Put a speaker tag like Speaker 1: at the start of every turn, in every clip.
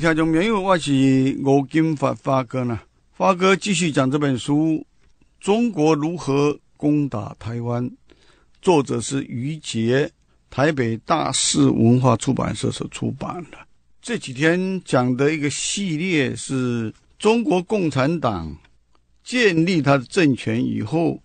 Speaker 1: 听众朋友，我是吴金发发哥呢。发哥继续讲这本书《中国如何攻打台湾》，作者是于杰，台北大是文化出版社所出版的。这几天讲的一个系列是：中国共产党建立他的政权以后，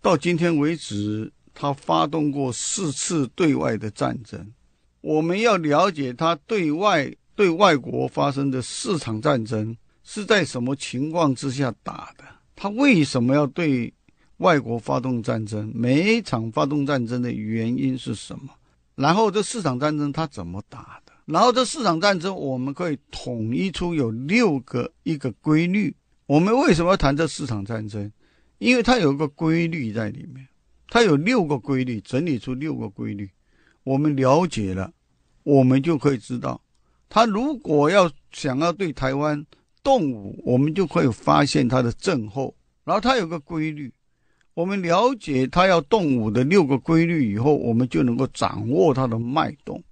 Speaker 1: 到今天为止，他发动过四次对外的战争。我们要了解他对外。对外国发生的四场战争是在什么情况之下打的？他为什么要对外国发动战争？每一场发动战争的原因是什么？然后这四场战争他怎么打的？然后这四场战争我们可以统一出有六个一个规律。我们为什么要谈这四场战争？因为它有一个规律在里面，它有六个规律，整理出六个规律。我们了解了，我们就可以知道。他如果要想要对台湾动武，我们就会发现他的症候。然后他有个规律，我们了解他要动武的六个规律以后，我们就能够掌握他的脉动，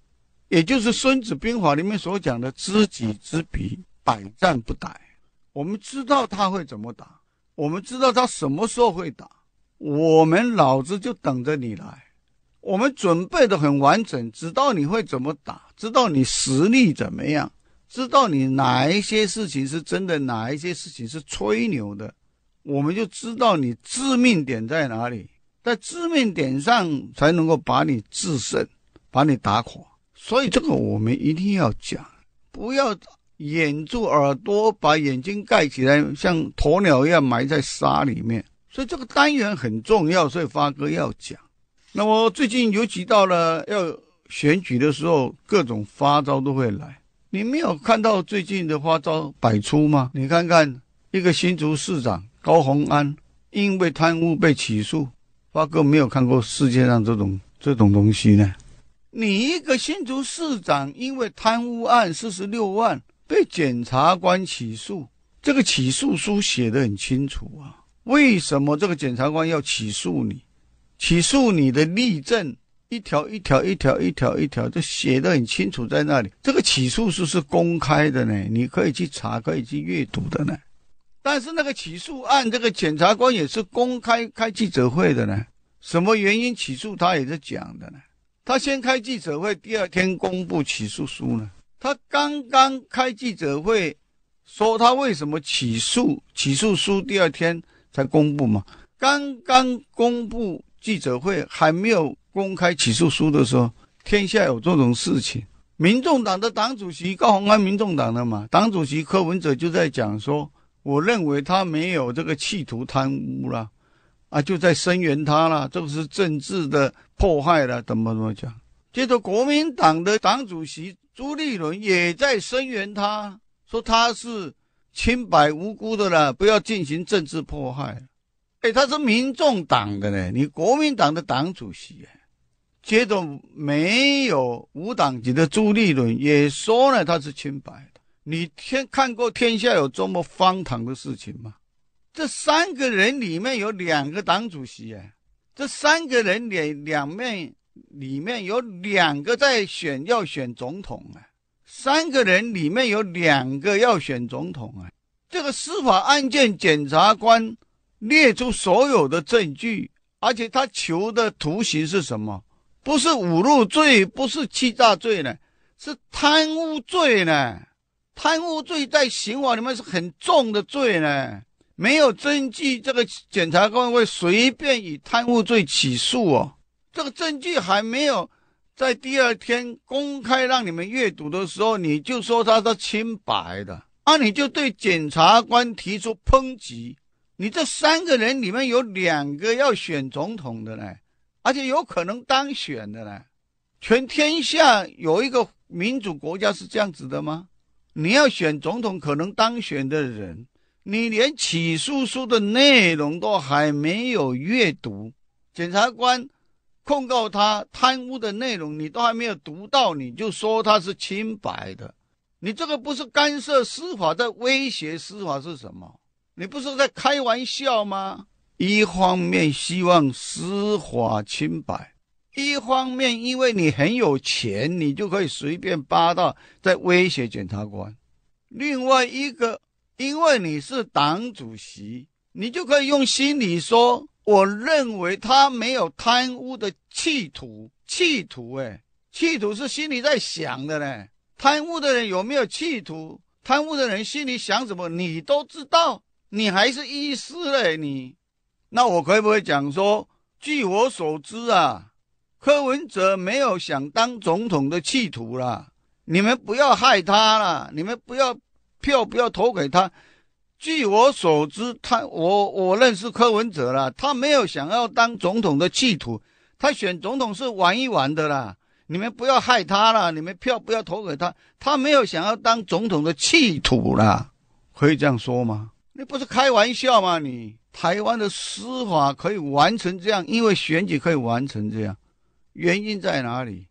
Speaker 1: 也就是《孙子兵法》里面所讲的“知己知彼，百战不殆”。我们知道他会怎么打，我们知道他什么时候会打，我们老子就等着你来。我们准备的很完整，知道你会怎么打，知道你实力怎么样，知道你哪一些事情是真的，哪一些事情是吹牛的，我们就知道你致命点在哪里，在致命点上才能够把你制胜，把你打垮。所以这个我们一定要讲，不要掩住耳朵，把眼睛盖起来，像鸵鸟一样埋在沙里面。所以这个单元很重要，所以发哥要讲。那么最近尤其到了要选举的时候，各种花招都会来。你没有看到最近的花招百出吗？你看看一个新竹市长高鸿安因为贪污被起诉，花哥没有看过世界上这种这种东西呢？你一个新竹市长因为贪污案四十六万被检察官起诉，这个起诉书写得很清楚啊。为什么这个检察官要起诉你？起诉你的例证一条一条一条一条一条都写的很清楚在那里，这个起诉书是公开的呢，你可以去查，可以去阅读的呢。但是那个起诉案，这个检察官也是公开开记者会的呢，什么原因起诉他也是讲的呢？他先开记者会，第二天公布起诉书呢。他刚刚开记者会，说他为什么起诉，起诉书第二天才公布嘛？刚刚公布。记者会还没有公开起诉书的时候，天下有这种事情。民众党的党主席高虹安，民众党的嘛，党主席柯文哲就在讲说，我认为他没有这个企图贪污了，啊，就在声援他了，这个是政治的迫害了，怎么怎么讲？接着国民党的党主席朱立伦也在声援他，说他是清白无辜的了，不要进行政治迫害。哎，他是民众党的呢，你国民党的党主席，接着没有无党籍的朱立伦也说呢，他是清白的。你天看过天下有这么荒唐的事情吗？这三个人里面有两个党主席哎，这三个人里两面里面有两个在选要选总统啊，三个人里面有两个要选总统啊，这个司法案件检察官。列出所有的证据，而且他求的图形是什么？不是侮辱罪，不是欺诈罪呢，是贪污罪呢？贪污罪在刑法里面是很重的罪呢。没有证据，这个检察官会随便以贪污罪起诉哦。这个证据还没有在第二天公开让你们阅读的时候，你就说他是清白的，那你就对检察官提出抨击。你这三个人里面有两个要选总统的呢，而且有可能当选的呢，全天下有一个民主国家是这样子的吗？你要选总统可能当选的人，你连起诉书的内容都还没有阅读，检察官控告他贪污的内容你都还没有读到，你就说他是清白的，你这个不是干涉司法在威胁司法是什么？你不是在开玩笑吗？一方面希望司法清白，一方面因为你很有钱，你就可以随便霸道，在威胁检察官。另外一个，因为你是党主席，你就可以用心理说：“我认为他没有贪污的企图，企图诶，企图是心里在想的呢。贪污的人有没有企图？贪污的人心里想什么，你都知道。”你还是医师嘞，你，那我可不可以讲说，据我所知啊，柯文哲没有想当总统的企图了。你们不要害他了，你们不要票不要投给他。据我所知，他我我认识柯文哲了，他没有想要当总统的企图，他选总统是玩一玩的啦。你们不要害他了，你们票不要投给他，他没有想要当总统的企图啦。可以这样说吗？那不是开玩笑吗？你台湾的司法可以完成这样，因为选举可以完成这样，原因在哪里？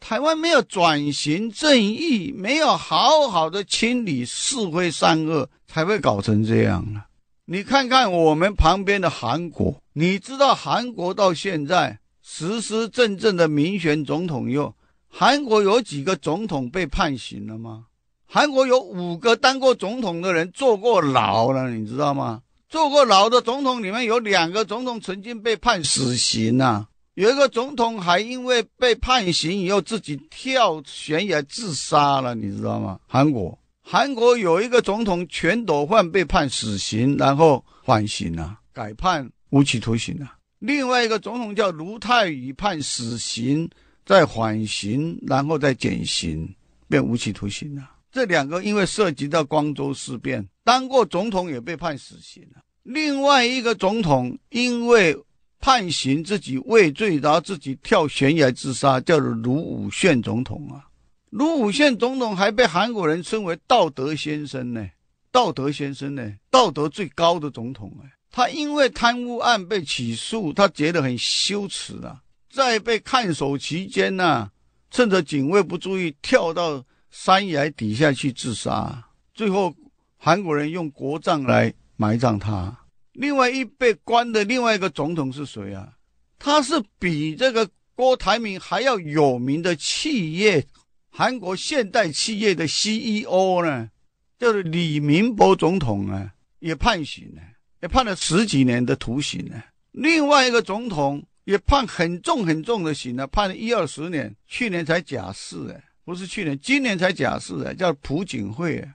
Speaker 1: 台湾没有转型正义，没有好好的清理是非善恶，才会搞成这样了。你看看我们旁边的韩国，你知道韩国到现在实实正正的民选总统又，韩国有几个总统被判刑了吗？韩国有五个当过总统的人坐过牢了，你知道吗？坐过牢的总统里面有两个总统曾经被判死刑呢，有一个总统还因为被判刑以后自己跳悬崖自杀了，你知道吗？韩国韩国有一个总统全斗焕被判死刑，然后缓刑了，改判无期徒刑了。另外一个总统叫卢泰愚判死刑，再缓刑，然后再减刑，变无期徒刑了。这两个因为涉及到光州事变，当过总统也被判死刑了。另外一个总统因为判刑自己畏罪，然后自己跳悬崖自杀，叫做卢武铉总统啊。卢武铉总统还被韩国人称为道德先生呢，道德先生呢，道德最高的总统啊。他因为贪污案被起诉，他觉得很羞耻啊，在被看守期间呢，趁着警卫不注意跳到。山崖底下去自杀，最后韩国人用国葬来埋葬他。另外一被关的另外一个总统是谁啊？他是比这个郭台铭还要有名的企业韩国现代企业的 CEO 呢，就是李明博总统啊，也判刑了，也判了十几年的徒刑呢。另外一个总统也判很重很重的刑了，判了一二十年，去年才假释哎。不是去年，今年才假释的，叫朴槿惠。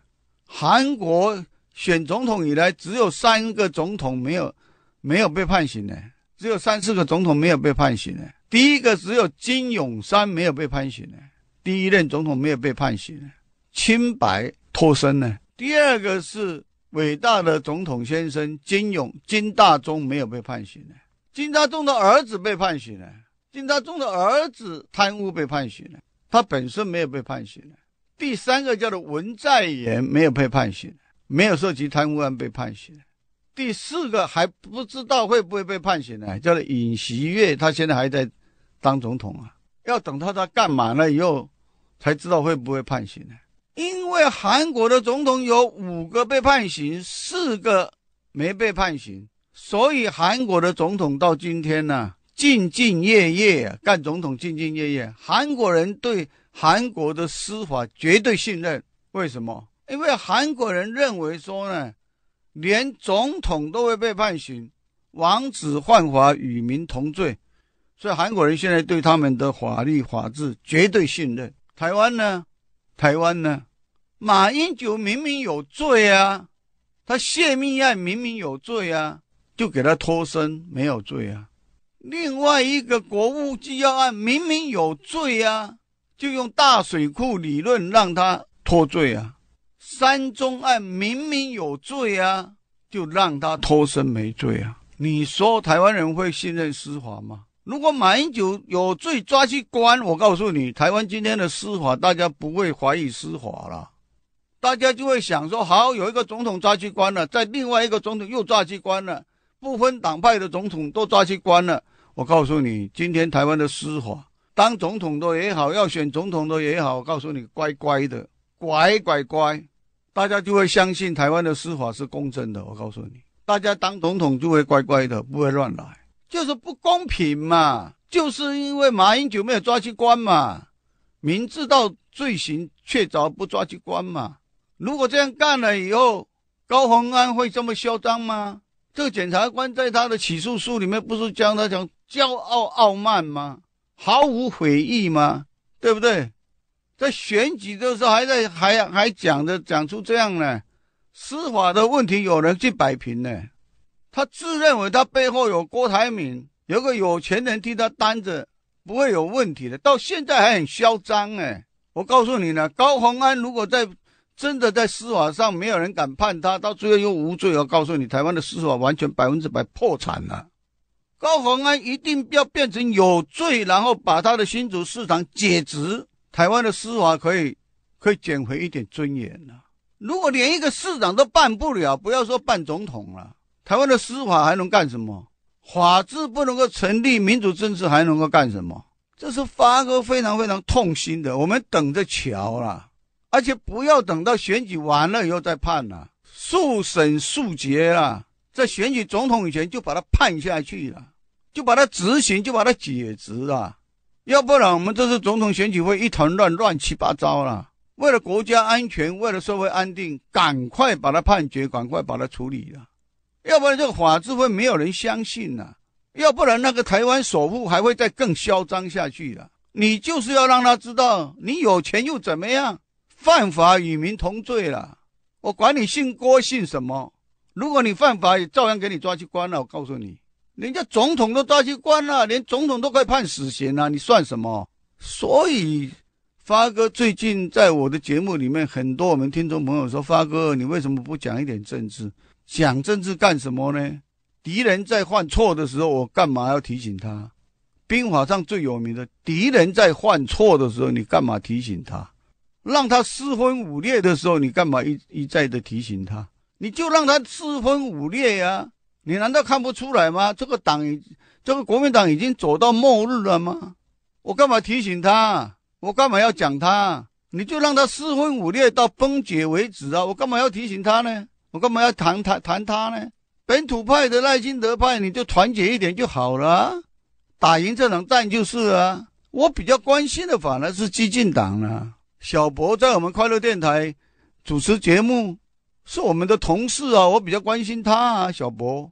Speaker 1: 韩国选总统以来，只有三个总统没有没有被判刑的，只有三四个总统没有被判刑的。第一个只有金永山没有被判刑的，第一任总统没有被判刑的，清白脱身呢。第二个是伟大的总统先生金永金大中没有被判刑的，金大中的儿子被判刑了，金大中的儿子贪污被判刑了。他本身没有被判刑的。第三个叫做文在寅，没有被判刑，没有涉及贪污案被判刑。第四个还不知道会不会被判刑呢，叫做尹锡月，他现在还在当总统啊，要等他他干满了以后才知道会不会判刑呢。因为韩国的总统有五个被判刑，四个没被判刑，所以韩国的总统到今天呢。兢兢业业干总统，兢兢业业。韩国人对韩国的司法绝对信任，为什么？因为韩国人认为说呢，连总统都会被判刑，王子犯法与民同罪，所以韩国人现在对他们的法律法治绝对信任。台湾呢？台湾呢？马英九明明有罪啊，他泄密案明明有罪啊，就给他脱身，没有罪啊。另外一个国务机要案明明有罪啊，就用大水库理论让他脱罪啊；三中案明明有罪啊，就让他脱身没罪啊。你说台湾人会信任司法吗？如果马英九有罪抓去关，我告诉你，台湾今天的司法大家不会怀疑司法了，大家就会想说：好，有一个总统抓去关了，在另外一个总统又抓去关了，不分党派的总统都抓去关了。我告诉你，今天台湾的司法，当总统的也好，要选总统的也好，我告诉你，乖乖的，乖乖乖，大家就会相信台湾的司法是公正的。我告诉你，大家当总统就会乖乖的，不会乱来，就是不公平嘛，就是因为马英九没有抓去关嘛，明知道罪行确凿不抓去关嘛。如果这样干了以后，高鸿安会这么嚣张吗？这个检察官在他的起诉书里面不是将他讲。骄傲傲慢吗？毫无悔意吗？对不对？在选举的时候还在还还讲的讲出这样呢？司法的问题有人去摆平呢？他自认为他背后有郭台铭，有个有钱人替他担着，不会有问题的。到现在还很嚣张哎！我告诉你呢，高鸿安如果在真的在司法上没有人敢判他，到最后又无罪，我告诉你，台湾的司法完全百分之百破产了。高逢安一定要变成有罪，然后把他的新竹市长解职，台湾的司法可以可以捡回一点尊严了。如果连一个市长都办不了，不要说办总统了，台湾的司法还能干什么？法治不能够成立，民主政治还能够干什么？这是发哥非常非常痛心的。我们等着瞧了，而且不要等到选举完了以后再判了，速审速决啦，在选举总统以前就把他判下去了。就把他执行，就把他解职啊！要不然我们这次总统选举会一团乱，乱七八糟了。为了国家安全，为了社会安定，赶快把他判决，赶快把他处理了。要不然这个法治会没有人相信了，要不然那个台湾首富还会再更嚣张下去了。你就是要让他知道，你有钱又怎么样？犯法与民同罪了。我管你姓郭姓什么，如果你犯法，也照样给你抓去关了。我告诉你。人家总统都抓去关了，连总统都快判死刑了，你算什么？所以，发哥最近在我的节目里面，很多我们听众朋友说：“发哥，你为什么不讲一点政治？讲政治干什么呢？敌人在犯错的时候，我干嘛要提醒他？兵法上最有名的，敌人在犯错的时候，你干嘛提醒他？让他四分五裂的时候，你干嘛一一再的提醒他？你就让他四分五裂呀！”你难道看不出来吗？这个党，这个国民党已经走到末日了吗？我干嘛提醒他？我干嘛要讲他？你就让他四分五裂到崩解为止啊！我干嘛要提醒他呢？我干嘛要谈谈谈他呢？本土派的赖清德派，你就团结一点就好了，打赢这场战就是啊！我比较关心的反而是激进党啊。小博在我们快乐电台主持节目，是我们的同事啊，我比较关心他啊，小博。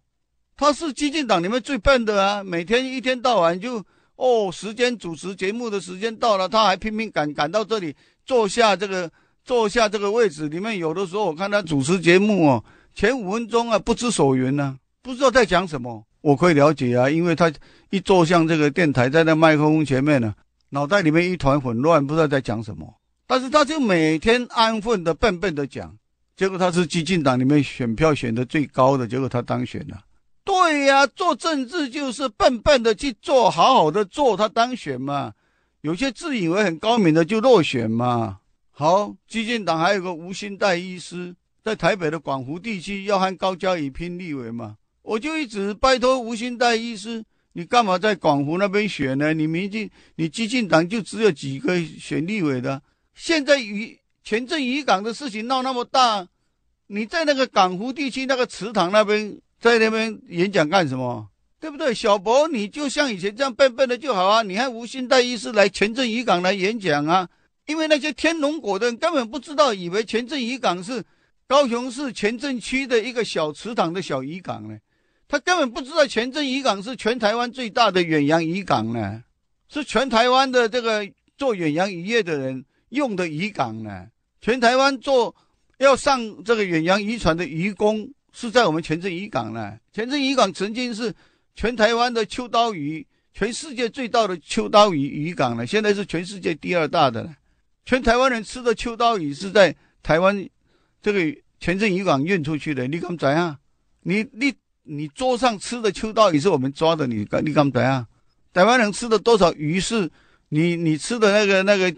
Speaker 1: 他是激进党里面最笨的啊！每天一天到晚就哦，时间主持节目的时间到了，他还拼命赶赶到这里坐下这个坐下这个位置。里面有的时候我看他主持节目哦，前五分钟啊不知所云呢，不知道在讲什么。我可以了解啊，因为他一坐向这个电台在那麦克风前面呢，脑袋里面一团混乱，不知道在讲什么。但是他就每天安分的笨笨的讲，结果他是激进党里面选票选的最高的，结果他当选了。对呀，做政治就是笨笨的去做，好好的做，他当选嘛。有些自以为很高明的就落选嘛。好，激进党还有个吴新代医师，在台北的广湖地区要和高嘉宇拼立委嘛。我就一直拜托吴新代医师，你干嘛在广湖那边选呢？你明进，你激进党就只有几个选立委的。现在渔前镇渔港的事情闹那么大，你在那个港湖地区那个池塘那边。在那边演讲干什么？对不对，小博？你就像以前这样笨笨的就好啊！你还无心带医师来全镇渔港来演讲啊？因为那些天龙果的人根本不知道，以为全镇渔港是高雄市全政区的一个小池塘的小渔港呢。他根本不知道全镇渔港是全台湾最大的远洋渔港呢，是全台湾的这个做远洋渔业的人用的渔港呢。全台湾做要上这个远洋渔船的渔工。是在我们全镇渔港呢。全镇渔港曾经是全台湾的秋刀鱼，全世界最大的秋刀鱼渔港了。现在是全世界第二大的了。全台湾人吃的秋刀鱼是在台湾这个全镇渔港运出去的。你讲怎样？你你你桌上吃的秋刀鱼是我们抓的，你你讲怎样？台湾人吃的多少鱼是？你你吃的那个那个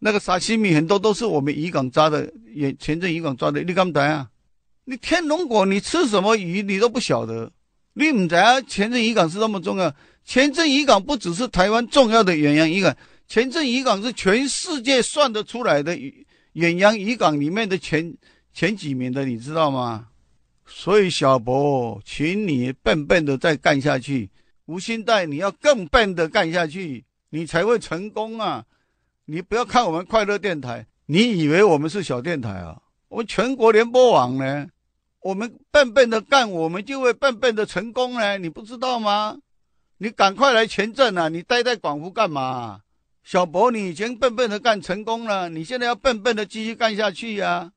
Speaker 1: 那个沙西米很多都是我们渔港抓的，也全镇渔港抓的。你讲怎样？你天龙果，你吃什么鱼你都不晓得，你唔知道前镇渔港是那么重要。前镇渔港不只是台湾重要的远洋渔港，前镇渔港是全世界算得出来的远洋渔港里面的前前几名的，你知道吗？所以小博，请你笨笨的再干下去，无心带你要更笨的干下去，你才会成功啊！你不要看我们快乐电台，你以为我们是小电台啊？我们全国联播网呢？我们笨笨的干，我们就会笨笨的成功呢，你不知道吗？你赶快来前阵啊！你待在广福干嘛？小博，你以前笨笨的干成功了，你现在要笨笨的继续干下去呀！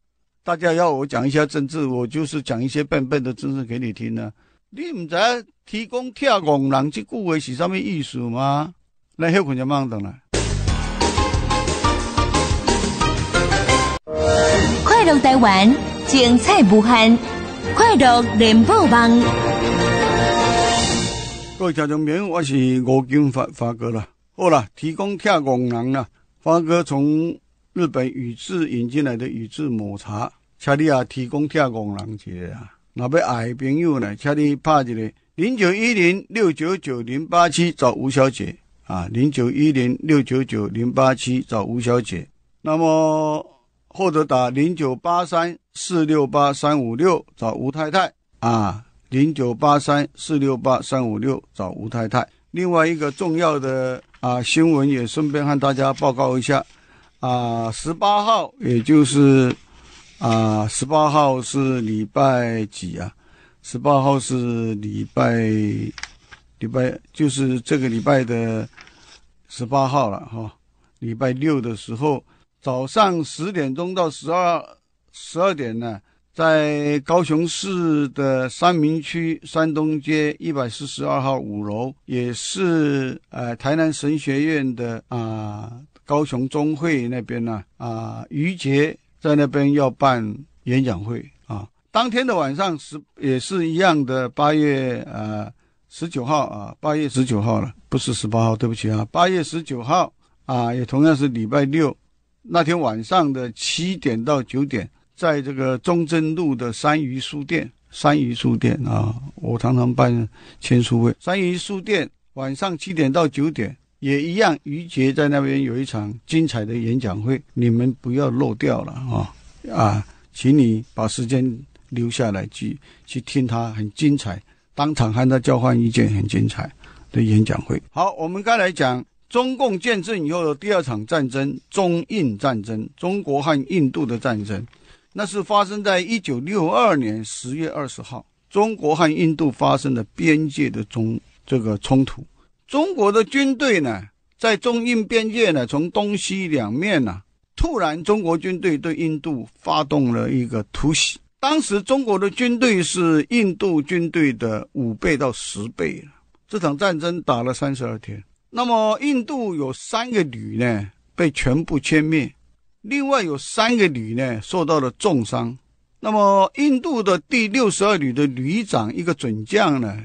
Speaker 1: 大家要我讲一下政治，我就是讲一些笨笨的政治给你听呢。你唔知提供跳拱人去顾维是上面意思吗？来休困就慢人等了。快乐台湾，精彩不限。快乐连播房，各位听众朋友，我是吴金发发哥啦。好了，提供铁广郎啦。发哥从日本宇治引进来的宇治抹茶，请你啊提供铁工郎个啊，那要爱朋友呢，请你拍一个零九一零六九九零八七找吴小姐啊，零九一零六九九零八七找吴小姐，那么或者打零九八三。四六八三五六找吴太太啊，零九八三四六八三五六找吴太太。另外一个重要的啊新闻也顺便和大家报告一下啊，十八号也就是啊，十八号是礼拜几啊？十八号是礼拜礼拜就是这个礼拜的十八号了哈。礼拜六的时候，早上十点钟到十二。十二点呢，在高雄市的三明区山东街一百四十二号五楼，也是呃台南神学院的啊高雄中会那边呢啊，于杰在那边要办演讲会啊。当天的晚上十也是一样的，八月呃十九号啊，八月十九号了，不是十八号，对不起啊，八月十九号啊，也同样是礼拜六，那天晚上的七点到九点。在这个忠贞路的山余书店，山余书店啊，我常常办签书会。山余书店晚上七点到九点也一样，于杰在那边有一场精彩的演讲会，你们不要漏掉了啊！啊，请你把时间留下来去去听他，很精彩，当场和他交换意见，很精彩的演讲会。好，我们刚才讲中共建政以后的第二场战争——中印战争，中国和印度的战争。那是发生在一九六二年十月二十号，中国和印度发生的边界的中这个冲突。中国的军队呢，在中印边界呢，从东西两面呢，突然中国军队对印度发动了一个突袭。当时中国的军队是印度军队的五倍到十倍。这场战争打了三十二天，那么印度有三个旅呢被全部歼灭。另外有三个旅呢，受到了重伤。那么，印度的第六十二旅的旅长一个准将呢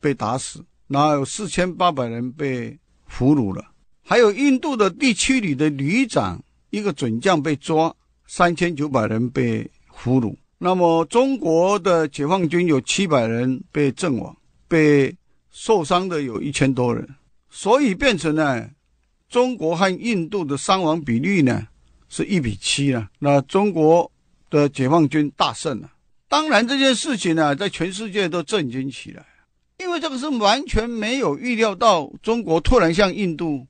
Speaker 1: 被打死，然后有四千八百人被俘虏了。还有印度的第七旅的旅长一个准将被抓，三千九百人被俘虏。那么，中国的解放军有七百人被阵亡，被受伤的有一千多人。所以，变成呢，中国和印度的伤亡比例呢？是一比七了，那中国的解放军大胜了。当然，这件事情呢，在全世界都震惊起来，因为这个是完全没有预料到中国突然向印度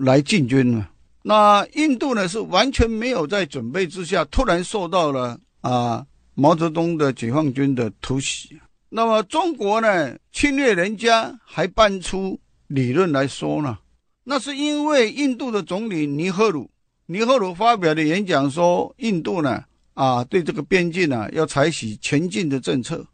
Speaker 1: 来进军了。那印度呢，是完全没有在准备之下，突然受到了啊毛泽东的解放军的突袭。那么中国呢，侵略人家还搬出理论来说呢，那是因为印度的总理尼赫鲁。尼赫鲁发表的演讲说：“印度呢，啊，对这个边境呢，要采取前进的政策。”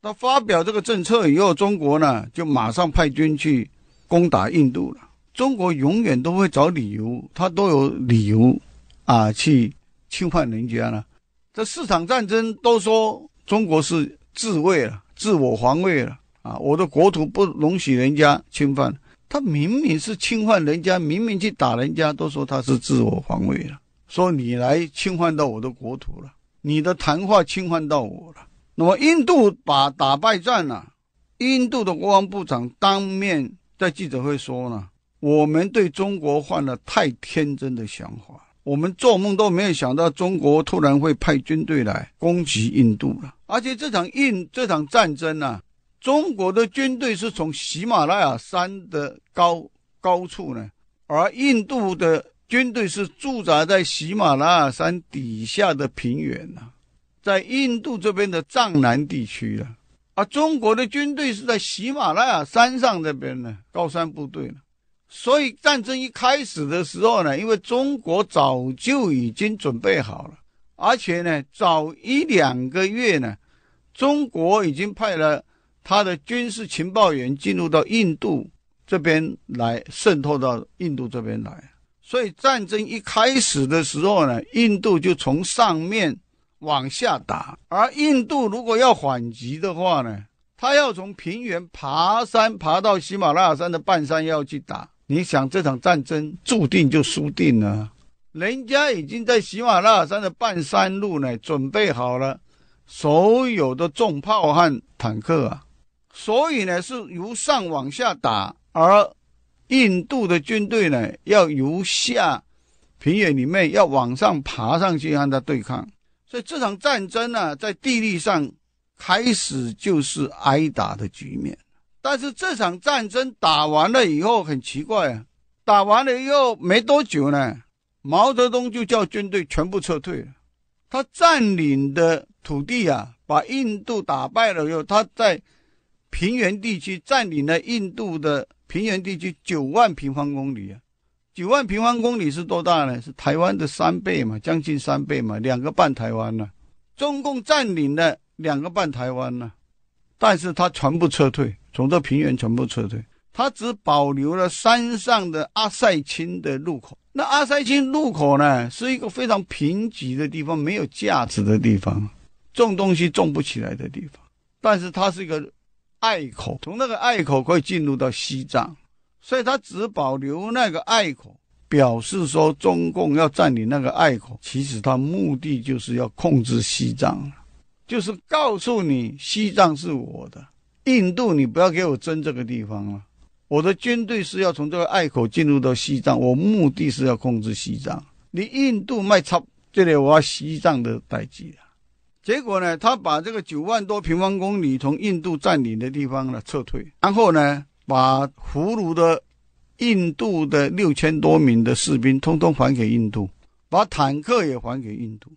Speaker 1: 他发表这个政策以后，中国呢就马上派军去攻打印度了。中国永远都会找理由，他都有理由，啊，去侵犯人家了。这四场战争都说中国是自卫了，自我防卫了，啊，我的国土不容许人家侵犯。他明明是侵犯人家，明明去打人家，都说他是自我防卫了。说你来侵犯到我的国土了，你的谈话侵犯到我了。那么印度把打败战了，印度的国防部长当面在记者会说呢：我们对中国犯了太天真的想法，我们做梦都没有想到中国突然会派军队来攻击印度了。而且这场印这场战争呢？中国的军队是从喜马拉雅山的高高处呢，而印度的军队是驻扎在喜马拉雅山底下的平原呢，在印度这边的藏南地区啊，而中国的军队是在喜马拉雅山上这边呢，高山部队呢。所以战争一开始的时候呢，因为中国早就已经准备好了，而且呢，早一两个月呢，中国已经派了。他的军事情报员进入到印度这边来，渗透到印度这边来。所以战争一开始的时候呢，印度就从上面往下打。而印度如果要缓急的话呢，他要从平原爬山，爬到喜马拉雅山的半山腰去打。你想这场战争注定就输定了。人家已经在喜马拉雅山的半山路呢，准备好了所有的重炮和坦克啊。所以呢，是由上往下打，而印度的军队呢，要由下平原里面要往上爬上去和他对抗。所以这场战争呢，在地理上开始就是挨打的局面。但是这场战争打完了以后，很奇怪啊，打完了以后没多久呢，毛泽东就叫军队全部撤退了。他占领的土地啊，把印度打败了以后，他在。平原地区占领了印度的平原地区九万平方公里啊，九万平方公里是多大呢？是台湾的三倍嘛，将近三倍嘛，两个半台湾呢。中共占领了两个半台湾呢，但是他全部撤退，从这平原全部撤退，他只保留了山上的阿塞钦的路口。那阿塞钦路口呢，是一个非常贫瘠的地方，没有价值的地方，种东西种不起来的地方，但是它是一个。隘口从那个隘口可以进入到西藏，所以他只保留那个隘口，表示说中共要占领那个隘口。其实他目的就是要控制西藏，就是告诉你西藏是我的，印度你不要给我争这个地方了。我的军队是要从这个隘口进入到西藏，我目的是要控制西藏。你印度卖差，这里我要西藏的代际啊。结果呢，他把这个九万多平方公里从印度占领的地方呢撤退，然后呢把俘虏的印度的六千多名的士兵通通还给印度，把坦克也还给印度。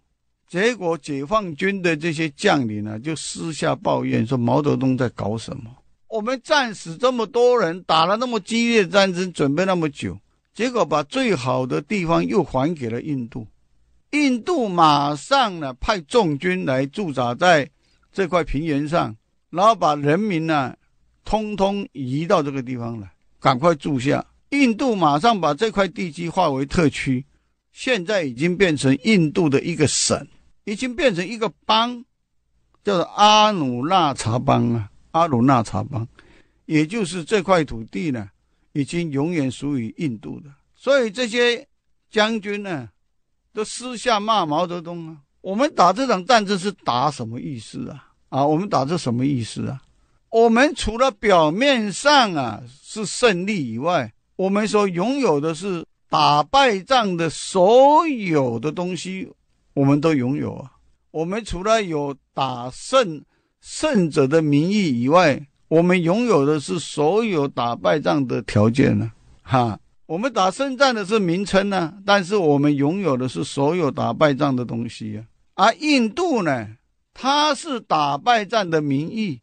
Speaker 1: 结果解放军的这些将领呢就私下抱怨说：毛泽东在搞什么？我们战死这么多人，打了那么激烈战争，准备那么久，结果把最好的地方又还给了印度。印度马上呢派重军来驻扎在这块平原上，然后把人民呢通通移到这个地方了，赶快住下。印度马上把这块地基划为特区，现在已经变成印度的一个省，已经变成一个邦，叫做阿努纳查邦啊，阿努纳查邦，也就是这块土地呢已经永远属于印度的。所以这些将军呢。都私下骂毛泽东啊！我们打这场战争是打什么意思啊？啊，我们打这什么意思啊？我们除了表面上啊是胜利以外，我们所拥有的是打败仗的所有的东西，我们都拥有啊。我们除了有打胜胜者的名义以外，我们拥有的是所有打败仗的条件呢，哈。我们打胜仗的是名称呢，但是我们拥有的是所有打败仗的东西呀。而印度呢，他是打败仗的名义，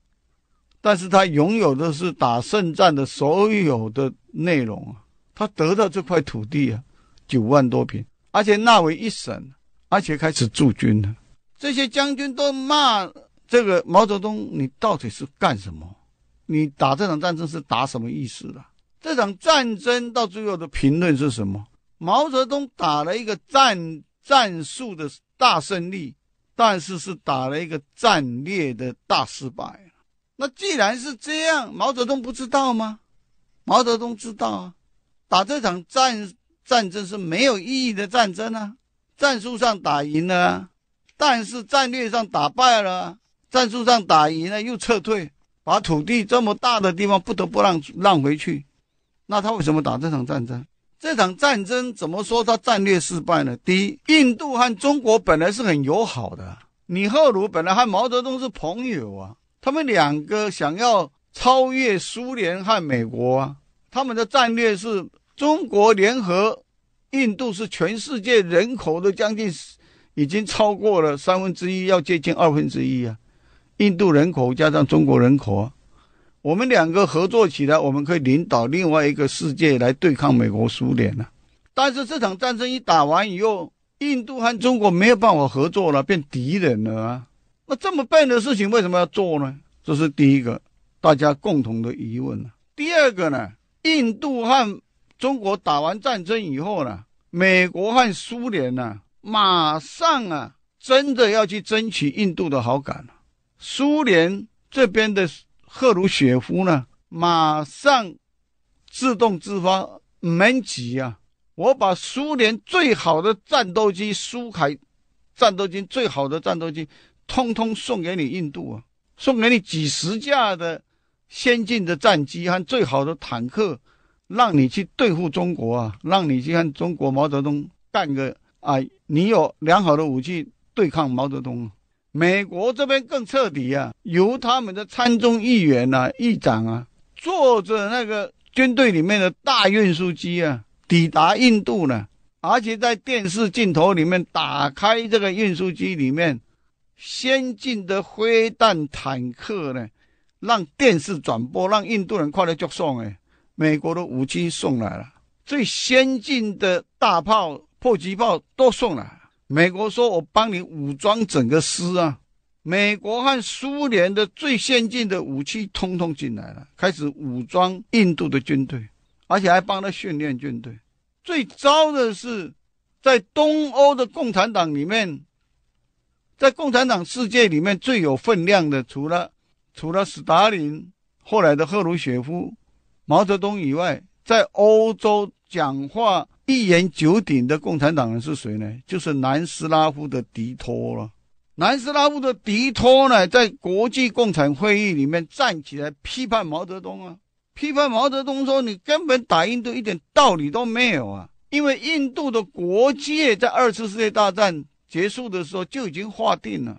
Speaker 1: 但是他拥有的是打胜仗的所有的内容啊。他得到这块土地啊，九万多平，而且纳为一省，而且开始驻军了。这些将军都骂这个毛泽东，你到底是干什么？你打这场战争是打什么意思的？这场战争到最后的评论是什么？毛泽东打了一个战战术的大胜利，但是是打了一个战略的大失败。那既然是这样，毛泽东不知道吗？毛泽东知道啊，打这场战战争是没有意义的战争啊。战术上打赢了，但是战略上打败了。战术上打赢了又撤退，把土地这么大的地方不得不让让回去。那他为什么打这场战争？这场战争怎么说他战略失败呢？第一，印度和中国本来是很友好的，李赫鲁本来和毛泽东是朋友啊。他们两个想要超越苏联和美国啊。他们的战略是：中国联合印度，是全世界人口的将近，已经超过了三分之一，要接近二分之一啊。印度人口加上中国人口。我们两个合作起来，我们可以领导另外一个世界来对抗美国、苏联了。但是这场战争一打完以后，印度和中国没有办法合作了，变敌人了。啊！那这么笨的事情为什么要做呢？这是第一个大家共同的疑问了。第二个呢，印度和中国打完战争以后呢，美国和苏联呢，马上啊，真的要去争取印度的好感了。苏联这边的。赫鲁雪夫呢，马上自动自发，门挤呀！我把苏联最好的战斗机苏凯战斗机最好的战斗机，通通送给你印度啊，送给你几十架的先进的战机和最好的坦克，让你去对付中国啊，让你去和中国毛泽东干个啊！你有良好的武器对抗毛泽东。美国这边更彻底啊，由他们的参众议员啊、议长啊，坐着那个军队里面的大运输机啊，抵达印度呢，而且在电视镜头里面打开这个运输机里面先进的灰弹坦克呢，让电视转播，让印度人快乐接送哎，美国的武器送来了，最先进的大炮、迫击炮都送了。美国说：“我帮你武装整个师啊！美国和苏联的最先进的武器通通进来了，开始武装印度的军队，而且还帮他训练军队。最糟的是，在东欧的共产党里面，在共产党世界里面最有分量的，除了除了斯大林、后来的赫鲁雪夫、毛泽东以外，在欧洲讲话。”一言九鼎的共产党人是谁呢？就是南斯拉夫的迪托了。南斯拉夫的迪托呢，在国际共产会议里面站起来批判毛泽东啊，批判毛泽东说：“你根本打印度一点道理都没有啊！因为印度的国界在二次世界大战结束的时候就已经划定了，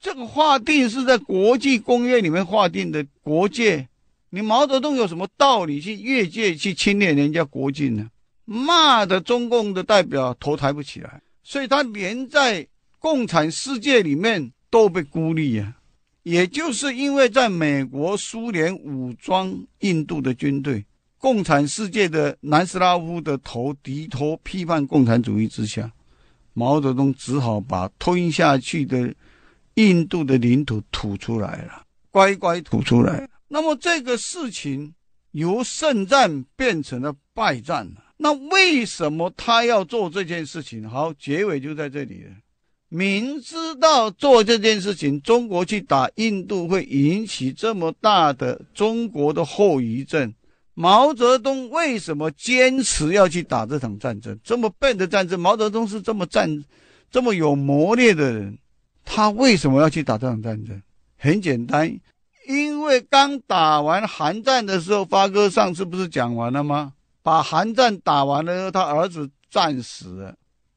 Speaker 1: 这个划定是在国际公约里面划定的国界。你毛泽东有什么道理去越界去侵略人家国境呢？”骂的中共的代表头抬不起来，所以他连在共产世界里面都被孤立呀。也就是因为在美国、苏联武装印度的军队，共产世界的南斯拉夫的头敌头批判共产主义之下，毛泽东只好把吞下去的印度的领土吐出来了，乖乖吐出来。那么这个事情由胜战变成了败战了。那为什么他要做这件事情？好，结尾就在这里了。明知道做这件事情，中国去打印度会引起这么大的中国的后遗症，毛泽东为什么坚持要去打这场战争？这么笨的战争，毛泽东是这么战，这么有谋略的人，他为什么要去打这场战争？很简单，因为刚打完韩战的时候，发哥上次不是讲完了吗？把韩战打完了，后，他儿子战死了。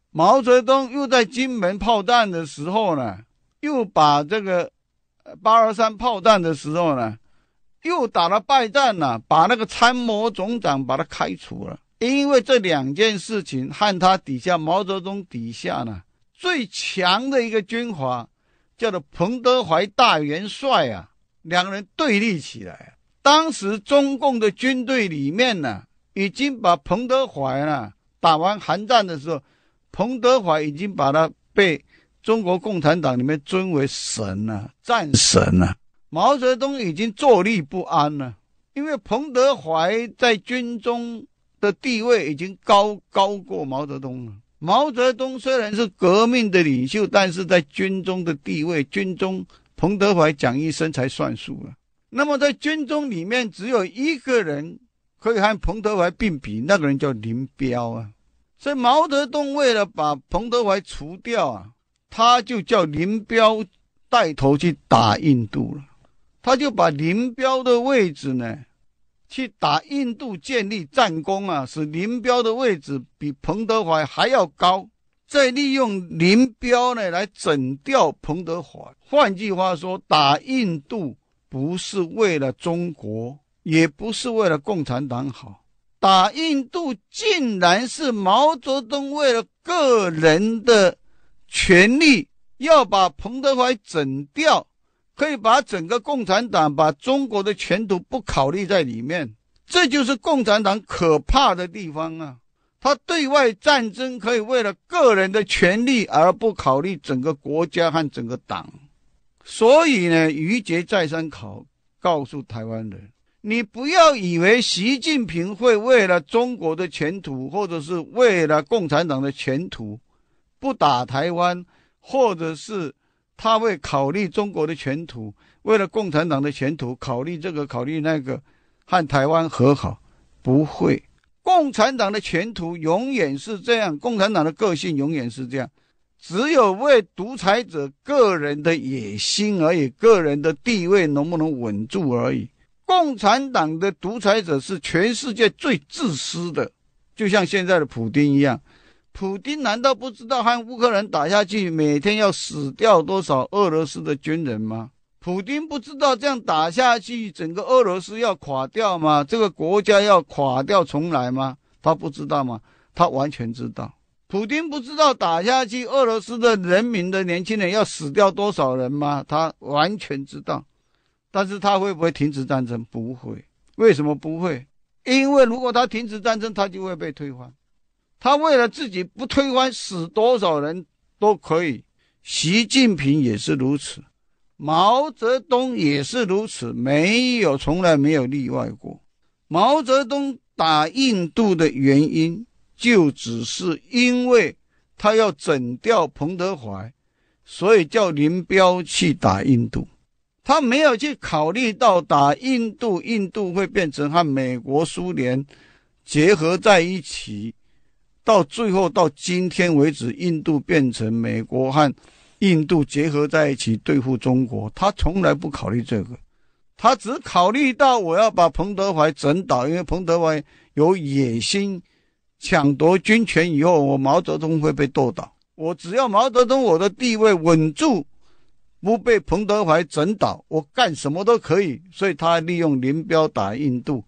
Speaker 1: 毛泽东又在金门炮战的时候呢，又把这个八二三炮弹的时候呢，又打了败仗了，把那个参谋总长把他开除了。因为这两件事情，和他底下毛泽东底下呢最强的一个军阀，叫做彭德怀大元帅啊，两个人对立起来当时中共的军队里面呢。已经把彭德怀呢打完寒战的时候，彭德怀已经把他被中国共产党里面尊为神了，战神了。毛泽东已经坐立不安了，因为彭德怀在军中的地位已经高高过毛泽东了。毛泽东虽然是革命的领袖，但是在军中的地位，军中彭德怀讲一声才算数了。那么在军中里面，只有一个人。可以和彭德怀并比，那个人叫林彪啊。所以毛泽东为了把彭德怀除掉啊，他就叫林彪带头去打印度了。他就把林彪的位置呢，去打印度建立战功啊，使林彪的位置比彭德怀还要高，再利用林彪呢来整掉彭德怀。换句话说，打印度不是为了中国。也不是为了共产党好，打印度竟然是毛泽东为了个人的权利，要把彭德怀整掉，可以把整个共产党、把中国的前途不考虑在里面。这就是共产党可怕的地方啊！他对外战争可以为了个人的权利而不考虑整个国家和整个党。所以呢，余杰再三考告诉台湾人。你不要以为习近平会为了中国的前途，或者是为了共产党的前途，不打台湾，或者是他会考虑中国的前途，为了共产党的前途考虑这个考虑那个，和台湾和好，不会。共产党的前途永远是这样，共产党的个性永远是这样，只有为独裁者个人的野心而已，个人的地位能不能稳住而已。共产党的独裁者是全世界最自私的，就像现在的普京一样。普京难道不知道和乌克兰打下去，每天要死掉多少俄罗斯的军人吗？普京不知道这样打下去，整个俄罗斯要垮掉吗？这个国家要垮掉重来吗？他不知道吗？他完全知道。普京不知道打下去，俄罗斯的人民的年轻人要死掉多少人吗？他完全知道。但是他会不会停止战争？不会。为什么不会？因为如果他停止战争，他就会被推翻。他为了自己不推翻，死多少人都可以。习近平也是如此，毛泽东也是如此，没有从来没有例外过。毛泽东打印度的原因，就只是因为他要整掉彭德怀，所以叫林彪去打印度。他没有去考虑到打印度，印度会变成和美国、苏联结合在一起，到最后到今天为止，印度变成美国和印度结合在一起对付中国，他从来不考虑这个，他只考虑到我要把彭德怀整倒，因为彭德怀有野心，抢夺军权以后，我毛泽东会被斗倒，我只要毛泽东，我的地位稳住。不被彭德怀整倒，我干什么都可以。所以他利用林彪打印度，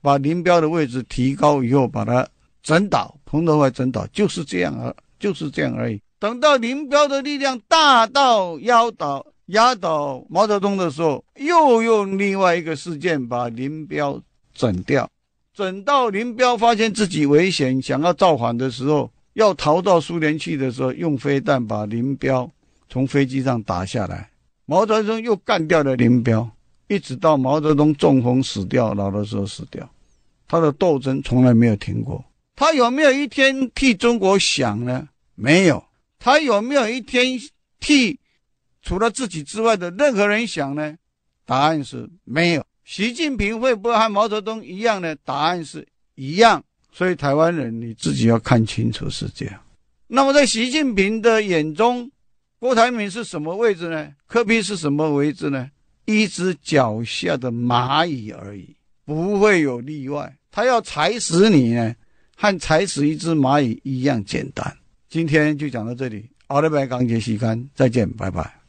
Speaker 1: 把林彪的位置提高以后，把他整倒。彭德怀整倒就是这样而就是这样而已。等到林彪的力量大到压倒压倒毛泽东的时候，又用另外一个事件把林彪整掉。整到林彪发现自己危险，想要造反的时候，要逃到苏联去的时候，用飞弹把林彪。从飞机上打下来，毛泽东又干掉了林彪，一直到毛泽东中风死掉，老的时候死掉，他的斗争从来没有停过。他有没有一天替中国想呢？没有。他有没有一天替除了自己之外的任何人想呢？答案是没有。习近平会不会和毛泽东一样呢？答案是一样。所以台湾人你自己要看清楚是这样。那么在习近平的眼中。郭台铭是什么位置呢？柯比是什么位置呢？一只脚下的蚂蚁而已，不会有例外。他要踩死你呢，和踩死一只蚂蚁一样简单。今天就讲到这里，奥利拜钢铁西干，再见，拜拜。